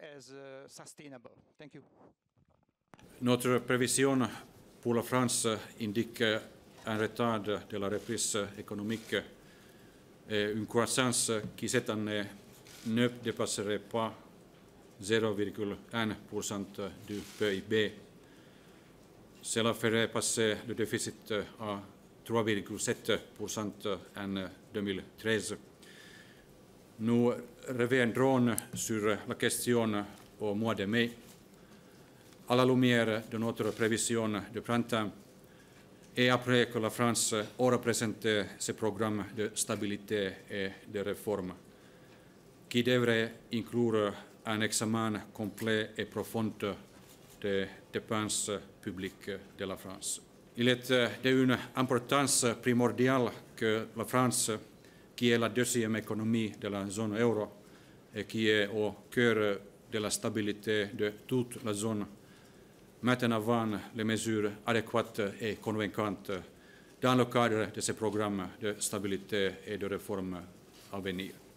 Euh, uh, Notre prévision pour la France euh, indique euh, un retard de la reprise économique et une croissance qui cette année ne dépasserait pas 0,1% du PIB. Cela ferait passer le déficit à 3,7% en 2013. Nous reviendrons sur la question au mois de mai, à la lumière de notre prévision de printemps et après que la France aura présenté ses programmes de stabilité et de réforme, qui devrait inclure un examen complet et profond des dépenses publiques de la France. Il est d'une importance primordiale que la France qui est la deuxième économie de la zone euro et qui est au cœur de la stabilité de toute la zone, maintenant avant les mesures adéquates et convaincantes dans le cadre de ces programmes de stabilité et de réforme à venir.